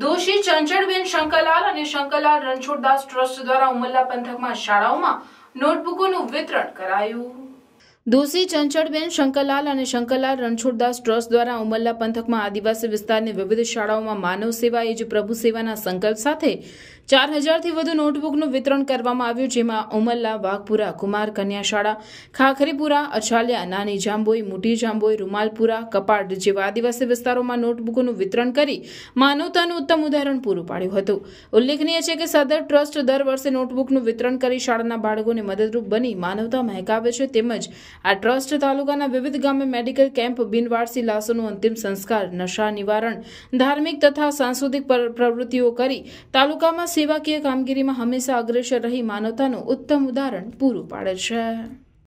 દોષી ચંચળબેન શંકરલાલ અને શંકરલાલ રણછોડદાસ ટ્રસ્ટ દ્વારા ઉમરલા પંથકમાં શાળાઓમાં નોટબુકોનું વિતરણ કરાયું દોષી ચંચળબેન શંકરલાલ અને શંકરલાલ રણછોડદાસ ટ્રસ્ટ દ્વારા ઉમરલા પંથકમાં આદિવાસી વિસ્તારની વિવિધ શાળાઓમાં માનવ સેવા એ જ પ્રભુ સેવાના સંકલ્પ સાથે ચાર હજારથી વધુ નોટબુકનું વિતરણ કરવામાં આવ્યું જેમાં ઉમરલા વાઘપુરા કુમાર કન્યા શાળા ખાખરીપુરા અછાલિયા નાની જાંબોઈ મોટી જાંબોઈ રૂમાલપુરા કપાડ જેવા આદિવાસી વિસ્તારોમાં નોટબુકનું વિતરણ કરી માનવતાનું ઉત્તમ ઉદાહરણ પૂરું પાડ્યું હતું ઉલ્લેખનીય છે કે સદર ટ્રસ્ટ દર વર્ષે નોટબુકનું વિતરણ કરી શાળાના બાળકોને મદદરૂપ બની માનવતા મહેકાવે છે તેમજ આ ટ્રસ્ટ તાલુકાના વિવિધ ગામે મેડિકલ કેમ્પ બિનવારસી લાશોનું અંતિમ સંસ્કાર નશા નિવારણ ધાર્મિક તથા સાંસ્કૃતિક પ્રવૃત્તિઓ કરી તાલુકામાં સેવાકીય કામગીરીમાં હંમેશા અગ્રેસર રહી માનવતાનું ઉત્તમ ઉદાહરણ પૂરું પાડે છે